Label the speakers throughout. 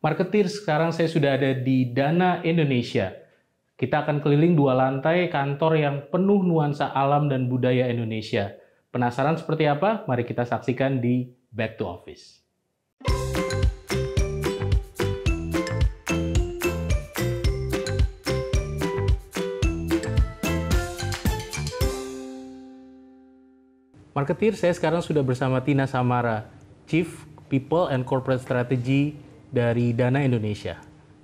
Speaker 1: marketir sekarang saya sudah ada di Dana Indonesia. Kita akan keliling dua lantai kantor yang penuh nuansa alam dan budaya Indonesia. Penasaran seperti apa? Mari kita saksikan di Back to Office. Marketir, saya sekarang sudah bersama Tina Samara, Chief People and Corporate Strategy dari Dana Indonesia.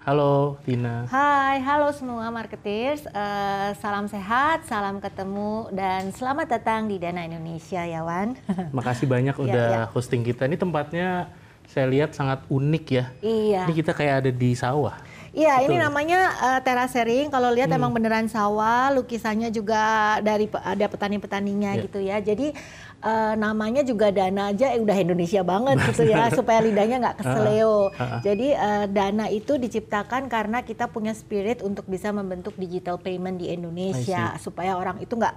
Speaker 1: Halo Tina.
Speaker 2: Hai, halo semua marketers. Uh, salam sehat, salam ketemu dan selamat datang di Dana Indonesia Yawan. Wan.
Speaker 1: Makasih banyak ya, udah ya, ya. hosting kita. Ini tempatnya saya lihat sangat unik ya. Iya. Ini kita kayak ada di sawah.
Speaker 2: Iya, ini namanya uh, terasering. Kalau lihat hmm. emang beneran sawah, lukisannya juga dari ada petani-petaninya yeah. gitu ya. Jadi uh, namanya juga Dana aja eh, udah Indonesia banget gitu ya supaya lidahnya nggak keseleo. Uh, uh, uh. Jadi uh, Dana itu diciptakan karena kita punya spirit untuk bisa membentuk digital payment di Indonesia supaya orang itu nggak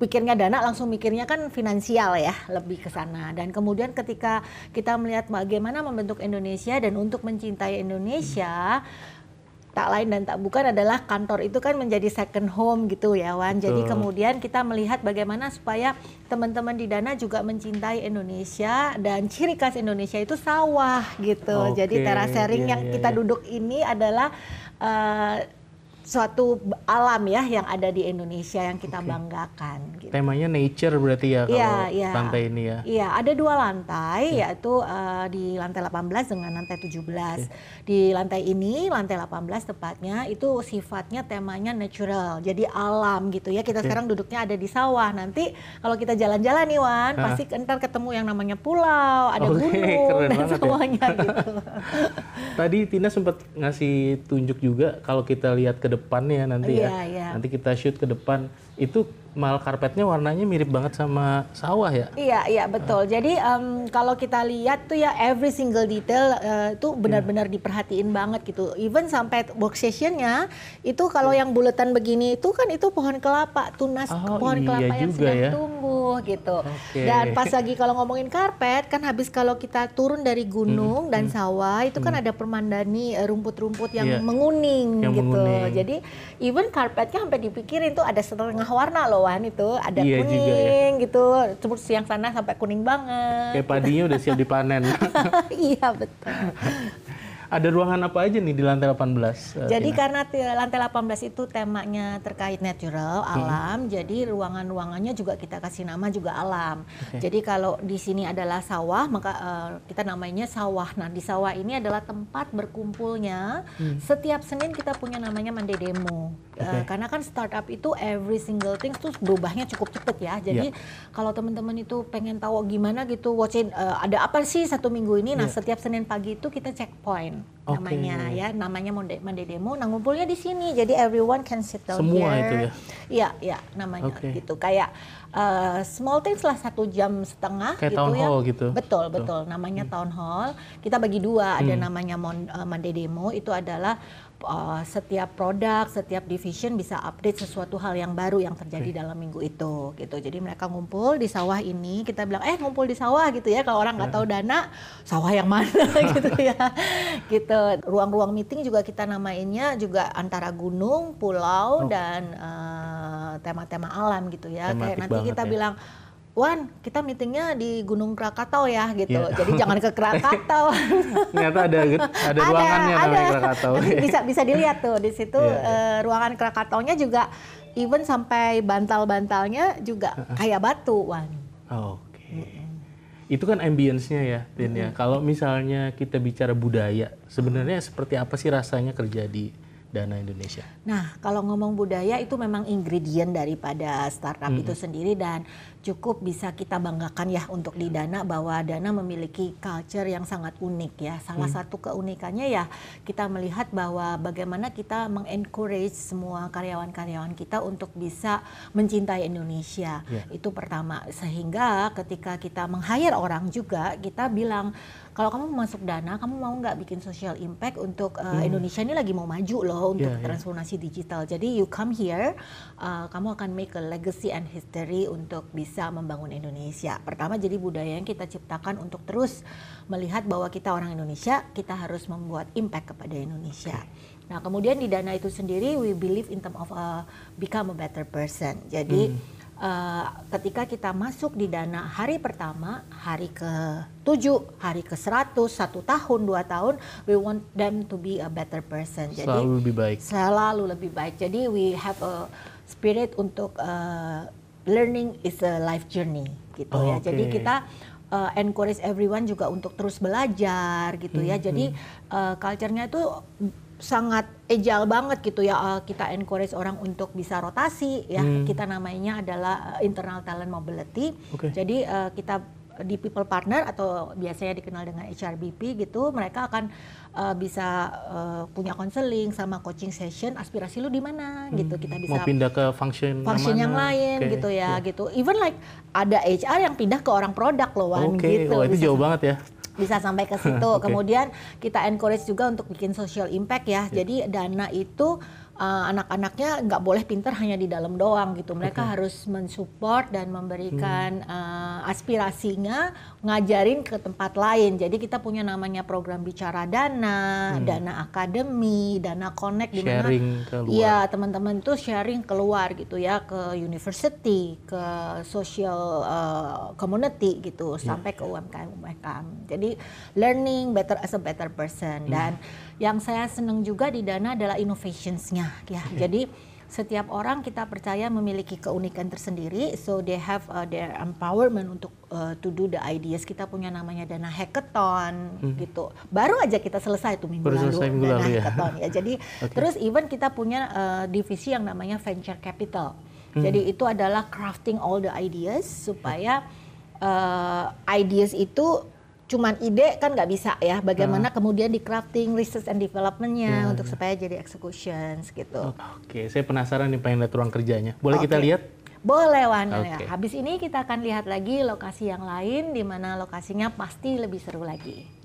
Speaker 2: pikirnya dana langsung mikirnya kan finansial ya lebih ke sana dan kemudian ketika kita melihat bagaimana membentuk Indonesia dan untuk mencintai Indonesia hmm tak lain dan tak bukan adalah kantor itu kan menjadi second home gitu ya Wan. Jadi kemudian kita melihat bagaimana supaya teman-teman di Dana juga mencintai Indonesia dan ciri khas Indonesia itu sawah gitu. Okay. Jadi terasering yeah, yang yeah, iya, kita iya. duduk ini adalah uh, suatu alam ya yang ada di Indonesia yang kita okay. banggakan.
Speaker 1: Gitu. Temanya nature berarti ya iya, kalau yeah, yeah. lantai ini ya? Iya,
Speaker 2: yeah, ada dua lantai yeah. yaitu uh, di lantai 18 dengan lantai 17. Okay. Di lantai ini, lantai 18 tepatnya itu sifatnya temanya natural, jadi alam gitu ya. Kita okay. sekarang duduknya ada di sawah. Nanti kalau kita jalan-jalan nih Wan, ha. pasti entar ketemu yang namanya pulau, ada okay, gunung dan ya. semuanya ya. gitu.
Speaker 1: Tadi Tina sempat ngasih tunjuk juga kalau kita lihat ke depan depannya nanti yeah, ya. Yeah. Iya. Nanti kita shoot ke depan itu mal karpetnya warnanya mirip banget sama sawah ya?
Speaker 2: Iya, iya betul. Uh. Jadi um, kalau kita lihat tuh ya every single detail eh, uh, itu hmm. benar-benar yeah. diperhatiin banget gitu. Even sampai box sessionnya itu kalau hmm. yang buletan begini itu kan itu pohon kelapa, tunas oh, pohon iya kelapa yang sedang ya. tumbuh gitu. Okay. Dan pas lagi kalau ngomongin karpet kan habis kalau kita turun dari gunung hmm, dan hmm. sawah itu kan hmm. kan ada permandani eh, rumput-rumput yang yeah. menguning yang gitu. Menguning. Jadi even karpetnya sampai dipikirin tuh ada setengah warna loh bakwan itu ada iya kuning juga, ya. gitu terus siang sana sampai kuning banget
Speaker 1: kayak padinya udah siap dipanen
Speaker 2: iya betul
Speaker 1: ada ruangan apa aja nih di lantai 18? Eh, jadi Ina? karena
Speaker 2: lantai 18 itu temanya terkait natural, hmm. alam, jadi ruangan-ruangannya juga kita kasih nama juga alam. Okay. Jadi kalau di sini adalah sawah, maka uh, kita namanya sawah. Nah, di sawah ini adalah tempat berkumpulnya. Hmm. Setiap Senin kita punya namanya Monday Demo. Eh, okay. Uh, karena kan startup itu every single thing tuh berubahnya cukup cepet ya. Jadi yeah. kalau teman-teman itu pengen tahu gimana gitu, watching uh, ada apa sih satu minggu ini. Nah, yeah. setiap Senin pagi itu kita checkpoint okay. namanya ya namanya Monday Demo. Nah ngumpulnya di sini jadi everyone can sit down Semua here. itu ya. Iya iya namanya okay. gitu kayak uh, small things lah satu jam setengah kayak gitu town ya. gitu. Betul betul, namanya hmm. town hall. Kita bagi dua ada hmm. namanya Mon, uh, eh, Monday Demo itu adalah uh, setiap produk, setiap division bisa update sesuatu hal yang baru yang terjadi okay. dalam minggu itu gitu. Jadi mereka ngumpul di sawah ini, kita bilang eh ngumpul di sawah gitu ya. Kalau orang nggak iya. tahu dana, sawah yang mana gitu ya. Gitu. Ruang-ruang meeting juga kita namainnya juga antara gunung, pulau oh. dan eh, tema-tema uh, alam gitu ya. Tematik Kayak nanti kita ya. bilang Wan, kita meetingnya di Gunung Krakatau ya gitu. Yeah. Jadi jangan ke Krakatau.
Speaker 1: Ternyata ada ada ruangannya ada, namanya ada. Krakatau. bisa bisa dilihat
Speaker 2: tuh di situ yeah, yeah. Uh, ruangan Krakatau-nya juga even sampai bantal-bantalnya juga kayak batu, Wan. Oh, Oke. Okay. Mm -hmm.
Speaker 1: Itu kan ambience-nya ya, Din mm -hmm. ya. Kalau misalnya kita bicara budaya, sebenarnya seperti apa sih rasanya kerja di dana Indonesia.
Speaker 2: Nah, kalau ngomong budaya itu memang ingredient daripada startup mm -hmm. itu sendiri dan cukup bisa kita banggakan ya untuk di Dana bahwa Dana memiliki culture yang sangat unik ya. Salah mm. satu keunikannya ya kita melihat bahwa bagaimana kita mengencourage semua karyawan-karyawan kita untuk bisa mencintai Indonesia. Yeah. Itu pertama sehingga ketika kita meng-hire orang juga kita bilang kalau kamu masuk dana kamu mau nggak bikin social impact untuk uh, hmm. Indonesia ini lagi mau maju loh untuk yeah, transformasi yeah. digital jadi you come here uh, kamu akan make a legacy and history untuk bisa membangun Indonesia pertama jadi budaya yang kita ciptakan untuk terus melihat bahwa kita orang Indonesia kita harus membuat impact kepada Indonesia okay. Nah, kemudian di dana itu sendiri, we believe in term of uh, become a better person. Jadi hmm Eh, ketika kita masuk di dana hari pertama, hari ke-7, hari ke-100, satu tahun, dua tahun, we want them to be a better person. Jadi, selalu lebih baik. Selalu lebih baik. Jadi we have a spirit untuk uh, learning is a life journey gitu ya. oh, ya. Okay. Jadi kita uh, encourage everyone juga untuk terus belajar gitu ya. hmm, ya. Jadi hmm. uh, culture-nya itu sangat agile banget gitu ya eh, kita encourage orang untuk bisa rotasi ya hmm. kita namanya adalah eh, internal talent mobility okay. jadi uh, kita di people partner atau biasanya dikenal dengan HRBP gitu mereka akan uh, bisa uh, punya konseling sama coaching session aspirasi lu di mana hmm. gitu kita bisa mau pindah
Speaker 1: ke function function yang lain okay. gitu ya
Speaker 2: yeah. gitu even like ada HR yang pindah ke orang produk loh Wan okay. gitu oh, itu jauh banget ya bisa sampai ke situ. okay. Kemudian kita encourage juga untuk bikin social impact ya. Yeah. Jadi dana itu uh, anak-anaknya nggak boleh pinter hanya di dalam doang gitu. Mereka okay. harus mensupport dan memberikan hmm. uh, aspirasinya, ngajarin ke tempat lain. Jadi kita punya namanya program bicara dana, hmm. dana akademi, dana connect di mana Iya, teman-teman itu sharing keluar gitu ya ke university, ke social uh, community gitu yeah. sampai ke UMKM UMKM. Jadi learning better as a better person hmm. dan yang saya senang juga di Dana adalah innovationsnya ya. Yeah. Jadi setiap orang kita percaya memiliki keunikan tersendiri, so they have uh, their empowerment untuk uh, to do the ideas. Kita punya namanya dana hackathon hmm. gitu. Baru aja kita selesai tuh minggu Baru lalu minggu dana lalu, ya. hackathon ya. ya. Jadi okay. terus even kita punya uh, divisi yang namanya venture capital. Hmm. Jadi itu adalah crafting all the ideas supaya uh, ideas itu cuman ide kan nggak bisa ya bagaimana nah. kemudian di crafting research and developmentnya ya, untuk ya. supaya jadi executions gitu.
Speaker 1: Oke, saya penasaran nih pengen lihat ruang kerjanya. Boleh okay. kita lihat?
Speaker 2: Boleh Wan. Ya. Okay. Habis ini kita akan lihat lagi lokasi yang lain di mana lokasinya pasti lebih seru lagi.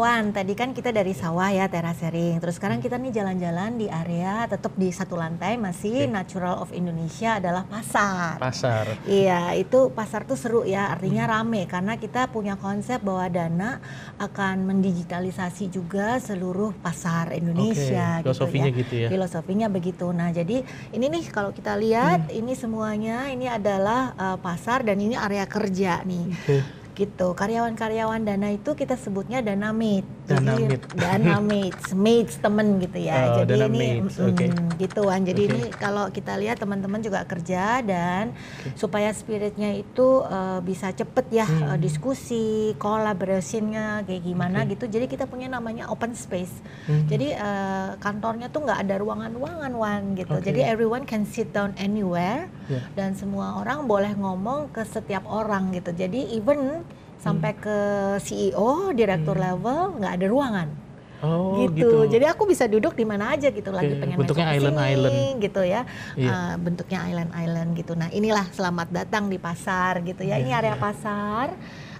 Speaker 2: Wan, tadi kan kita dari sawah ya terasering. Terus sekarang hmm. kita nih jalan-jalan di area tetap di satu lantai masih okay. Natural of Indonesia adalah pasar. Pasar. Iya, itu pasar tuh seru ya, artinya hmm. rame karena kita punya konsep bahwa Dana akan mendigitalisasi juga seluruh pasar Indonesia okay. Gitu filosofinya gitu, ya. gitu ya. Filosofinya begitu. Nah, jadi ini nih kalau kita lihat hmm. ini semuanya ini adalah uh, pasar dan ini area kerja nih. Okay gitu karyawan-karyawan dana itu kita sebutnya dana mate Dynamic. Jadi mates temen gitu ya. Oh, jadi ini Mm, okay. gituan. Jadi okay. ini kalau kita lihat teman-teman juga kerja dan okay. supaya spiritnya itu uh, bisa cepet ya eh, hmm. uh, diskusi, kolaborasinya, kayak gimana okay. gitu. Jadi kita punya namanya open space. Hmm. Jadi uh, kantornya tuh nggak ada ruangan-ruangan one gitu. Okay. Jadi everyone can sit down anywhere yeah. dan semua orang boleh ngomong ke setiap orang gitu. Jadi even sampai hmm. ke CEO, direktur hmm. level nggak ada ruangan.
Speaker 1: Oh, gitu. gitu. Jadi
Speaker 2: aku bisa duduk di mana aja gitu lagi pengen bentuknya island-island island. gitu ya. Yeah. Iya. Uh, bentuknya island-island gitu. Nah, inilah selamat datang di pasar gitu ya. Yeah, Ini iya, area yeah. pasar.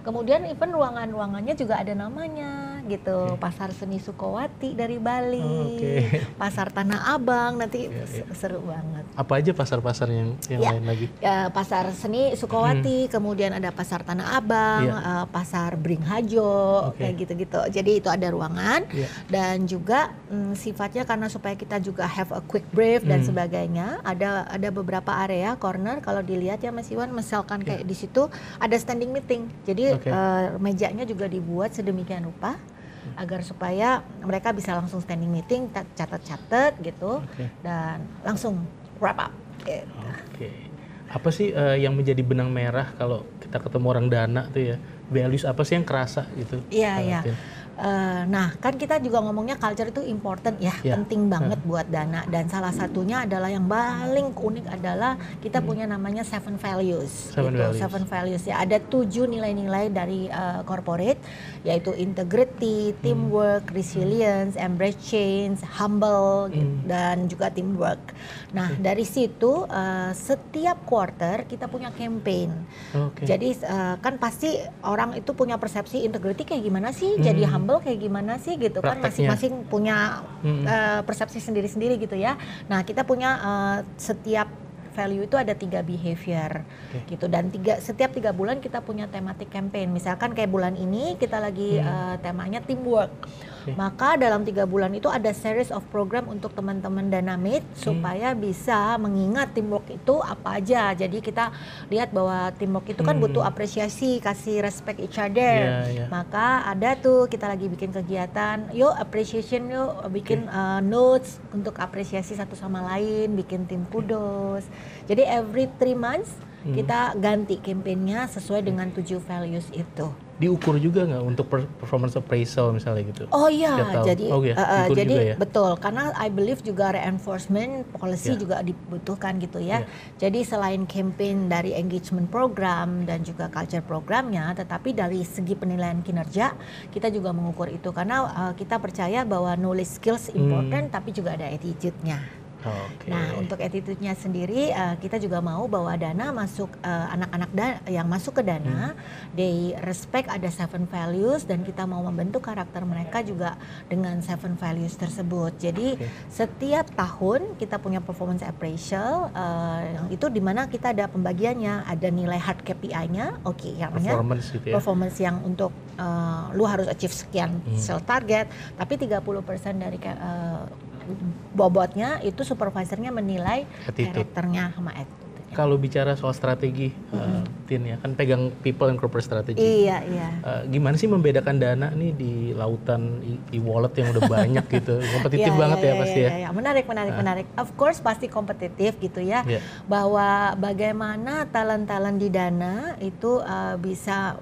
Speaker 2: Kemudian even ruangan-ruangannya juga ada namanya gitu okay. pasar seni Sukowati dari Bali oh, okay. pasar Tanah Abang nanti yeah, iya, iya. yeah. seru banget
Speaker 1: apa aja pasar-pasar yang yang yeah. lain lagi
Speaker 2: ya, pasar seni Sukowati hmm. kemudian ada pasar Tanah Abang yeah. Iya. uh, pasar Bringhajo okay. kayak gitu-gitu jadi itu ada ruangan yeah. dan juga mm, sifatnya karena supaya kita juga have a quick brief hmm. dan sebagainya ada ada beberapa area corner kalau dilihat ya Mas Iwan misalkan yeah. kayak di situ ada standing meeting jadi okay. uh, eh, mejanya juga dibuat sedemikian rupa agar supaya mereka bisa langsung standing meeting catat-catat gitu okay. dan langsung wrap up. Gitu. Oke.
Speaker 1: Okay. Apa sih uh, yang menjadi benang merah kalau kita ketemu orang dana tuh ya? Values apa sih yang kerasa gitu?
Speaker 2: Iya, iya. Uh, nah, kan kita juga ngomongnya culture itu important ya, yeah. penting hmm. banget uh. buat dana. Dan salah satunya adalah yang paling unik adalah kita hmm. punya namanya seven values. Seven gitu. values. Seven values ya. Ada tujuh nilai-nilai dari uh, corporate, yaitu integrity, hmm. teamwork, hmm. resilience, embrace change, humble, gitu, dan juga teamwork. Nah, hmm. dari situ uh, setiap quarter kita punya campaign. Okay. Jadi uh, kan pasti orang itu punya persepsi integrity kayak gimana sih? Jadi humble label kayak gimana sih gitu kan? Prakteknya. kan masing-masing punya hmm. uh, persepsi sendiri-sendiri gitu ya. Nah kita punya uh, setiap value itu ada tiga behavior okay. gitu dan tiga setiap tiga bulan kita punya tematik campaign misalkan kayak bulan ini kita lagi yeah. Hmm. uh, temanya teamwork okay. maka dalam tiga bulan itu ada series of program untuk teman-teman Danamit okay. Hmm. supaya bisa mengingat teamwork itu apa aja jadi kita lihat bahwa teamwork itu kan hmm. butuh apresiasi kasih respect each other yeah, yeah. maka ada tuh kita lagi bikin kegiatan yuk appreciation yuk bikin okay. uh, eh, notes untuk apresiasi satu sama lain bikin tim kudos jadi every three months hmm. kita ganti campaignnya sesuai dengan tujuh values itu
Speaker 1: diukur juga nggak untuk performance appraisal misalnya gitu? Oh iya, jadi oh, iya. uh, jadi juga ya? betul
Speaker 2: karena I believe juga reinforcement policy yeah. juga dibutuhkan gitu ya. Yeah. Jadi selain campaign dari engagement program dan juga culture programnya, tetapi dari segi penilaian kinerja kita juga mengukur itu karena uh, kita percaya bahwa knowledge skills important hmm. tapi juga ada attitude-nya. Okay. Nah, untuk attitude-nya sendiri uh, kita juga mau bahwa dana masuk eh, anak-anak dan yang masuk ke dana, hmm. they respect ada seven values dan kita mau membentuk karakter mereka juga dengan seven values tersebut. Jadi okay. setiap tahun kita punya performance appraisal uh, itu dimana kita ada pembagiannya, ada nilai hard KPI-nya, oke, okay, yang performance
Speaker 1: gitu ya. Performance
Speaker 2: yang untuk uh, lu harus achieve sekian hmm. sell target, tapi 30% dari uh, bobotnya itu supervisornya menilai attitude. karakternya sama attitude.
Speaker 1: Kalau bicara soal strategi, mm -hmm. uh, Tin ya kan pegang people and corporate strategy. Iya iya. Uh, gimana sih membedakan dana nih di lautan e-wallet yang udah banyak gitu, kompetitif iya, banget iya, ya iya, pasti iya, ya. Iya, iya.
Speaker 2: menarik menarik uh. menarik. Of course pasti kompetitif gitu ya. Yeah. Bahwa bagaimana talent-talent di dana itu uh, bisa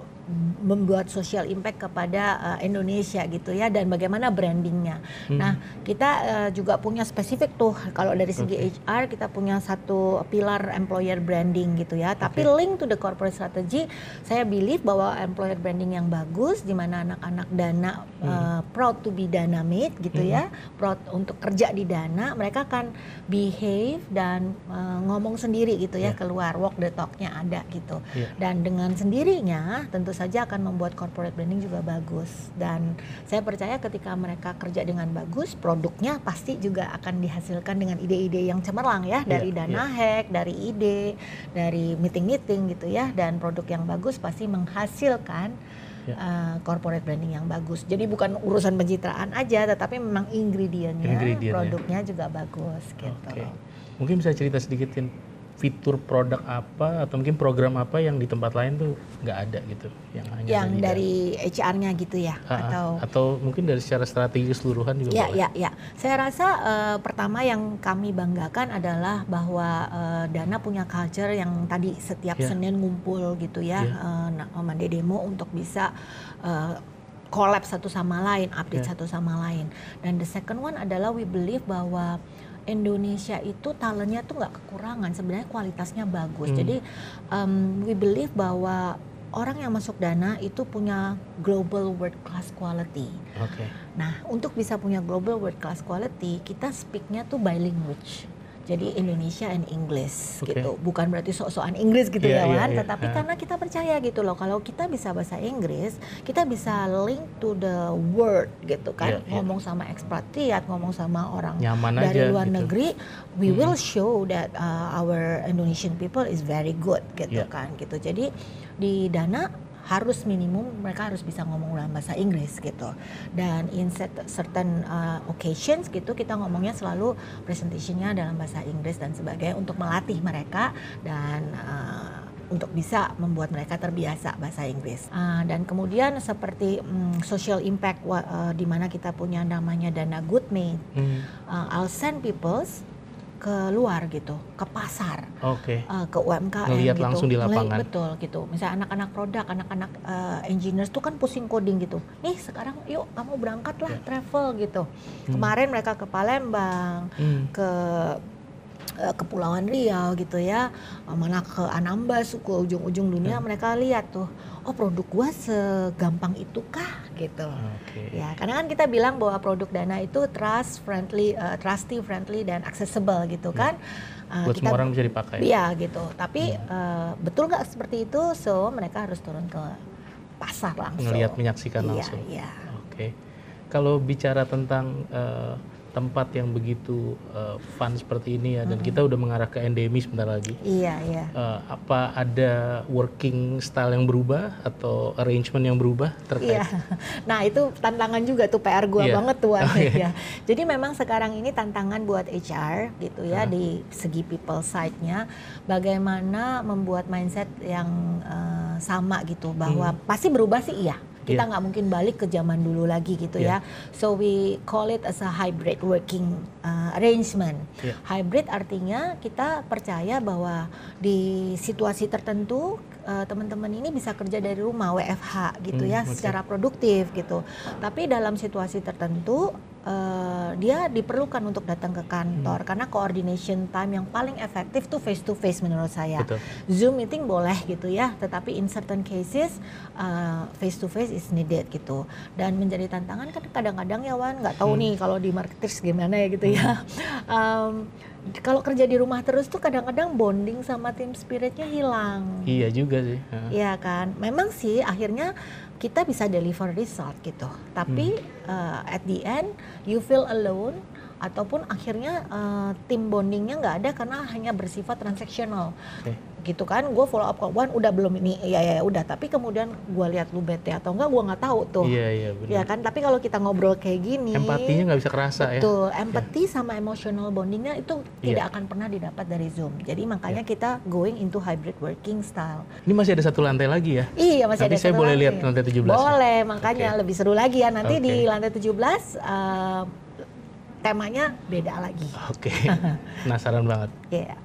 Speaker 2: membuat social impact kepada uh, Indonesia gitu ya dan bagaimana brandingnya. Hmm. Nah kita uh, juga punya spesifik tuh kalau dari segi okay. HR kita punya satu pilar employer branding gitu ya. Tapi okay. link to the corporate strategy, saya believe bahwa employer branding yang bagus di mana anak-anak dana hmm. uh, proud to be dynamic gitu ya, hmm. ya, proud untuk kerja di dana, mereka akan behave dan uh, ngomong sendiri gitu ya, ya keluar walk the talknya ada gitu. Yeah. Dan dengan sendirinya tentu saja akan membuat corporate branding juga bagus dan saya percaya ketika mereka kerja dengan bagus produknya pasti juga akan dihasilkan dengan ide-ide yang cemerlang ya dari yeah, dana yeah. hack dari ide dari meeting-meeting gitu ya dan produk yang bagus pasti menghasilkan uh, corporate branding yang bagus. Jadi bukan urusan pencitraan aja, tetapi memang ingredientnya, ingredientnya. produknya juga bagus. Gitu.
Speaker 1: Okay. Mungkin bisa cerita sedikitin fitur produk apa atau mungkin program apa yang di tempat lain tuh nggak ada gitu yang hanya yang
Speaker 2: dari HR-nya gitu ya ha, atau
Speaker 1: atau mungkin dari secara strategi keseluruhan juga ya
Speaker 2: ya ya saya rasa uh, pertama yang kami banggakan adalah bahwa uh, Dana punya culture yang tadi setiap ya. Senin ngumpul gitu ya, ya. Uh, demo untuk bisa uh, collab satu sama lain update yeah. satu sama lain dan the second one adalah we believe bahwa Indonesia itu talentnya tuh nggak kekurangan sebenarnya kualitasnya bagus hmm. jadi um, we believe bahwa orang yang masuk dana itu punya global world class quality. Oke. Okay. Nah, untuk bisa punya global world class quality, kita speaknya tuh by language. Jadi Indonesia and English okay. gitu. Bukan berarti sok-sokan Inggris gitu yeah, ya iya, Wan, yeah, tetapi yeah. karena kita percaya gitu loh kalau kita bisa bahasa Inggris, kita bisa link to the world gitu kan. Yeah, yeah. Ngomong sama ekspatriat, ngomong sama orang Nyaman dari aja, luar gitu. negeri, we hmm. will show that uh, our Indonesian people is very good gitu yeah. kan gitu. Jadi di Dana harus minimum mereka harus bisa ngomong dalam bahasa Inggris gitu dan in certain uh, occasions gitu kita ngomongnya selalu presentationnya dalam bahasa Inggris dan sebagainya untuk melatih mereka dan uh, untuk bisa membuat mereka terbiasa bahasa Inggris. Uh, dan kemudian seperti um, social impact uh, di mana kita punya namanya dana good made, hmm. uh, I'll send peoples ke luar gitu, ke pasar, okay. uh, eh, ke UMKM Ngeliat gitu, langsung di lapangan. Ngeliat, betul gitu. Misalnya anak-anak produk, anak-anak uh, engineers tuh kan pusing coding gitu. Nih sekarang yuk kamu berangkat lah ya. travel gitu. Hmm. Kemarin mereka ke Palembang, hmm. ke eh, Kepulauan Riau gitu ya, mana ke Anambas, ke ujung-ujung dunia hmm. mereka lihat tuh, oh produk gua segampang itu kah gitu. Okay. Ya, karena kan kita bilang bahwa produk Dana itu trust friendly, uh, trusty friendly dan accessible gitu ya. kan. Yeah. Buat kita, semua orang bisa dipakai. Iya gitu. Tapi yeah. Hmm. uh, betul nggak seperti itu? So mereka harus turun ke pasar langsung. Melihat menyaksikan iya, langsung. Iya.
Speaker 1: Oke. Okay. Kalau bicara tentang uh, tempat yang begitu uh, fun seperti ini ya dan mm -hmm. kita udah mengarah ke endemi sebentar lagi. Iya, iya. Uh, apa ada working style yang berubah atau arrangement yang berubah terkait? Iya.
Speaker 2: Nah, itu tantangan juga tuh PR gue iya. banget tuh okay. ya. Jadi memang sekarang ini tantangan buat HR gitu ya uh. -huh. di segi people side-nya bagaimana membuat mindset yang uh, sama gitu bahwa hmm. pasti berubah sih iya kita iya. nggak yeah. mungkin balik ke zaman dulu lagi gitu yeah. ya. So we call it as a hybrid working uh, arrangement. Yeah. Hybrid artinya kita percaya bahwa di situasi tertentu uh, teman-teman ini bisa kerja dari rumah WFH gitu hmm, ya, okay. secara produktif gitu. Tapi dalam situasi tertentu Eh, dia diperlukan untuk datang ke kantor hmm. karena coordination time yang paling efektif tuh face to face menurut saya. Betul. Zoom meeting boleh gitu ya, tetapi in certain cases uh, face to face is needed gitu. Dan menjadi tantangan kan kadang-kadang ya Wan nggak tahu hmm. nih kalau di marketers gimana ya gitu ya. hmm. ya. Um, kalau kerja di rumah terus tuh kadang-kadang bonding sama tim spiritnya hilang.
Speaker 1: Iya juga sih. Iya
Speaker 2: kan. Memang sih akhirnya kita bisa deliver result gitu tapi hmm. uh, at the end you feel alone ataupun akhirnya uh, tim bondingnya nggak ada karena hanya bersifat transaksional okay. gitu kan gue follow up ke one udah belum ini ya ya udah tapi kemudian gue lihat lu bete atau enggak gue nggak tahu tuh iya
Speaker 1: iya yeah, ya kan
Speaker 2: tapi kalau kita ngobrol kayak gini empatinya
Speaker 1: nggak bisa kerasa ya. betul, ya empati
Speaker 2: yeah. sama emotional bondingnya itu tidak iya. akan pernah didapat dari zoom jadi iya. makanya yeah. kita going into hybrid working style
Speaker 1: ini masih ada satu lantai lagi ya iya masih nanti ada saya satu boleh lantai. lihat lantai 17 boleh
Speaker 2: makanya okay. lebih seru lagi ya nanti okay. di lantai 17 uh, temanya beda lagi.
Speaker 1: Oke, okay. penasaran banget. Iya. Yeah.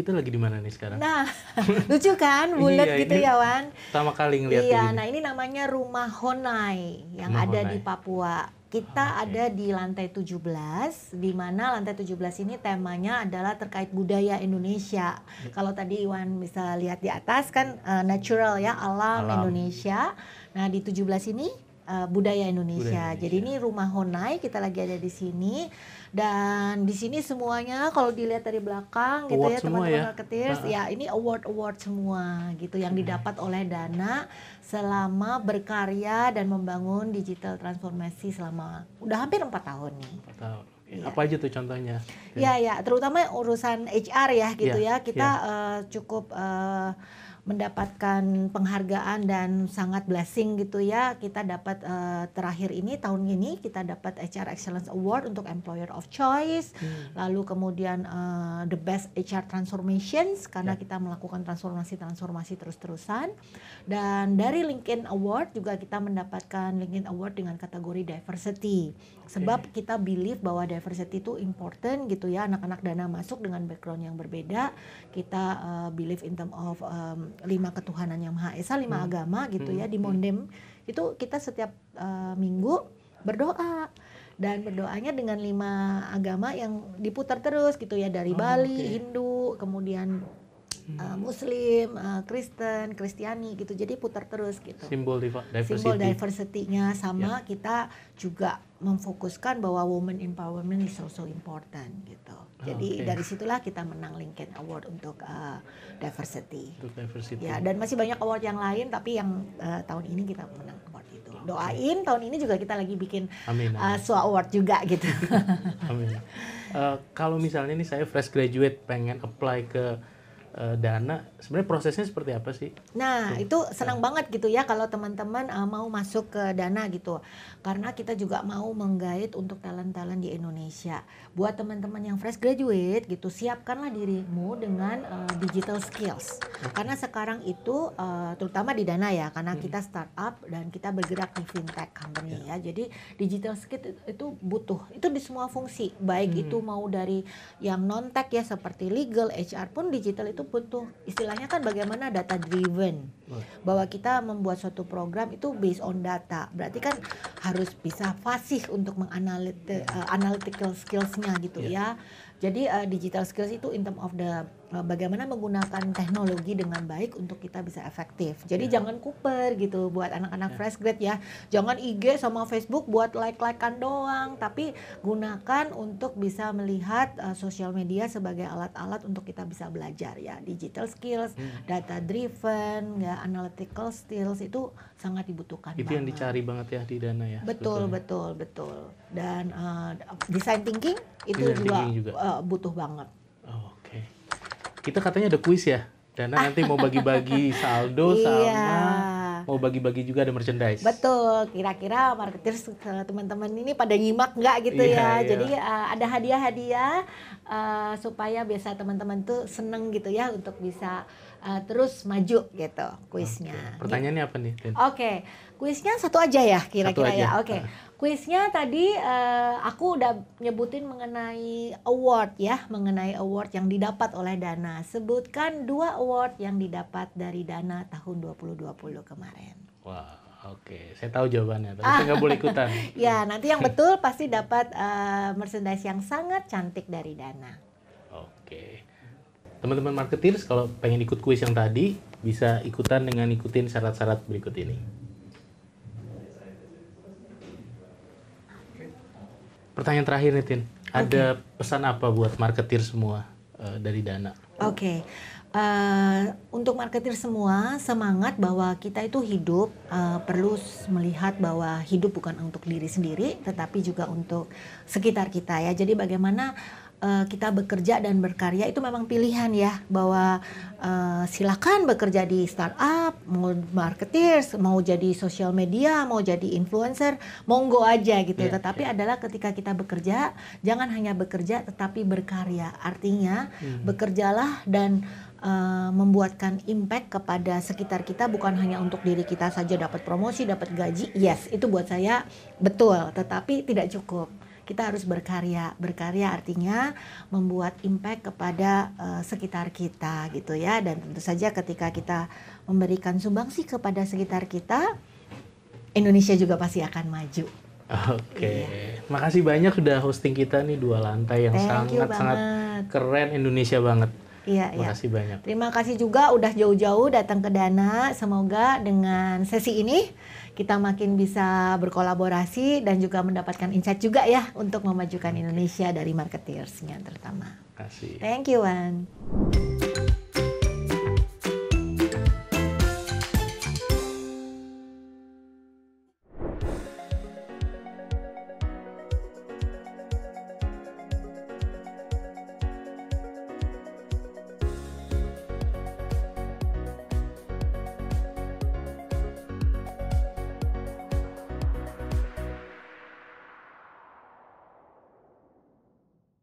Speaker 1: kita lagi di mana nih sekarang?
Speaker 2: Nah, lucu kan, iya, bulat gitu ya Wan.
Speaker 1: Pertama kali ngeliat Iya, ini. nah
Speaker 2: ini namanya rumah Honai yang rumah ada Honai. di Papua. Kita ah, okay. ada di lantai 17, di mana lantai 17 ini temanya adalah terkait budaya Indonesia. Iya. Kalau tadi Iwan bisa lihat di atas kan uh, natural ya, alam, alam Indonesia. Nah, di 17 ini uh, budaya Indonesia. Budaya Indonesia. Jadi ini rumah Honai kita lagi ada di sini dan di sini semuanya kalau dilihat dari belakang gitu award gitu ya teman-teman ya. nah. ya ini award-award semua gitu yang didapat oleh Dana selama berkarya dan membangun digital transformasi selama udah hampir empat tahun nih.
Speaker 1: 4 tahun. Ya. Apa aja tuh contohnya?
Speaker 2: Ya ya, terutama urusan HR ya gitu ya. ya. Kita ya. Uh, cukup uh, mendapatkan penghargaan dan sangat blessing gitu ya. Kita dapat uh, terakhir ini tahun ini kita dapat HR Excellence Award untuk Employer of Choice. Hmm. Lalu kemudian uh, the best HR transformations karena ya. kita melakukan transformasi-transformasi terus-terusan. Dan dari LinkedIn Award juga kita mendapatkan LinkedIn Award dengan kategori diversity. Sebab kita believe bahwa diversity itu important gitu ya. Anak-anak dana masuk dengan background yang berbeda. Kita uh, believe in term of um, lima ketuhanan yang maha esa lima hmm. agama gitu ya, hmm. ya di hmm. Mondem hmm. itu kita setiap uh, minggu berdoa dan berdoanya dengan lima agama yang diputar terus gitu ya dari oh, Bali okay. Hindu kemudian uh, Muslim, uh, Kristen, Kristiani gitu. Jadi putar terus gitu. Simbol diversity. Simbol diversity-nya sama yeah. kita juga memfokuskan bahwa women empowerment is also important gitu.
Speaker 1: Ah, Jadi okay. dari
Speaker 2: situlah kita menang Lincoln Award untuk uh, diversity. Untuk diversity. Ya, dan masih banyak award yang lain tapi yang uh, tahun ini kita menang award itu. Doain tahun ini juga kita lagi bikin amin, amin. Uh, SWA award juga gitu.
Speaker 1: amin. Uh, kalau misalnya ini saya fresh graduate pengen apply ke Eh, dana sebenarnya prosesnya seperti apa sih? Nah Tuh.
Speaker 2: itu senang nah. banget gitu ya kalau teman-teman uh, mau masuk ke dana gitu karena kita juga mau menggait untuk talent-talent di Indonesia buat teman-teman yang fresh graduate gitu siapkanlah dirimu dengan uh, digital skills karena sekarang itu uh, terutama di dana ya karena hmm. kita startup dan kita bergerak di fintech company yeah. ya jadi digital skill itu butuh itu di semua fungsi baik hmm. itu mau dari yang non tech ya seperti legal HR pun digital itu itu butuh istilahnya kan bagaimana data driven bahwa kita membuat suatu program itu based on data berarti kan harus bisa fasih untuk menganalitik uh, analytical skillsnya gitu yeah. ya jadi uh, digital skills itu in term of the Eh, bagaimana menggunakan teknologi dengan baik untuk kita bisa efektif. Jadi yeah. jangan kuper gitu buat anak-anak yeah. fresh grade ya. Jangan IG sama Facebook buat like-likean doang, tapi gunakan untuk bisa melihat uh, sosial media sebagai alat-alat untuk kita bisa belajar ya. Digital skills, yeah. Hmm. data driven, ya analytical skills itu sangat dibutuhkan. Itu banget. yang dicari
Speaker 1: banget ya di Dana ya. Betul, sebetulnya.
Speaker 2: betul, betul. Dan uh, design thinking itu design juga, thinking juga. Uh, butuh banget
Speaker 1: kita katanya ada kuis ya. Dana nanti mau bagi-bagi saldo iya. mau bagi-bagi juga ada merchandise.
Speaker 2: Betul. Kira-kira marketer teman-teman ini pada nyimak nggak gitu iya, ya. Iya. Jadi uh, ada hadiah-hadiah uh, supaya biasa teman-teman tuh seneng gitu ya untuk bisa uh, terus maju gitu kuisnya. Okay.
Speaker 1: Pertanyaannya gitu. apa nih? Oke,
Speaker 2: okay. kuisnya satu aja ya kira-kira ya. Oke. Okay. Uh kuisnya tadi uh, aku udah nyebutin mengenai award ya, mengenai award yang didapat oleh Dana. Sebutkan dua award yang didapat dari Dana tahun 2020 kemarin.
Speaker 1: Wah, oke. Okay. Saya tahu jawabannya, tapi ah. saya nggak boleh ikutan. ya, nanti yang betul
Speaker 2: pasti dapat uh, merchandise yang sangat cantik dari Dana. Oke. Okay.
Speaker 1: Teman-teman marketers kalau pengen ikut kuis yang tadi bisa ikutan dengan ikutin syarat-syarat berikut ini. Pertanyaan terakhir nih Tin, ada okay. pesan apa buat marketir semua uh, dari Dana?
Speaker 2: Oke. Okay. Uh, eh, untuk marketir semua semangat bahwa kita itu hidup uh, perlu melihat bahwa hidup bukan untuk diri sendiri tetapi juga untuk sekitar kita ya. Jadi bagaimana uh, kita bekerja dan berkarya itu memang pilihan ya bahwa uh, silakan bekerja di startup, mau marketers, mau jadi sosial media, mau jadi influencer, monggo aja gitu. Yeah, tetapi yeah. adalah ketika kita bekerja jangan hanya bekerja tetapi berkarya. Artinya mm-hmm. bekerjalah dan Uh, membuatkan impact kepada sekitar kita bukan hanya untuk diri kita saja dapat promosi, dapat gaji. Yes, itu buat saya betul, tetapi tidak cukup kita harus berkarya berkarya artinya membuat impact kepada uh, sekitar kita gitu ya dan tentu saja ketika kita memberikan sumbangsi kepada sekitar kita Indonesia juga pasti akan maju
Speaker 1: Oke, okay. iya. makasih banyak udah hosting kita nih dua lantai yang sangat-sangat sangat keren Indonesia banget. Iya, Terima iya. kasih banyak.
Speaker 2: Terima kasih juga udah jauh-jauh datang ke Dana. Semoga dengan sesi ini kita makin bisa berkolaborasi dan juga mendapatkan insight juga ya untuk memajukan Indonesia dari marketeersnya terutama. Terima kasih. Thank you, Wan.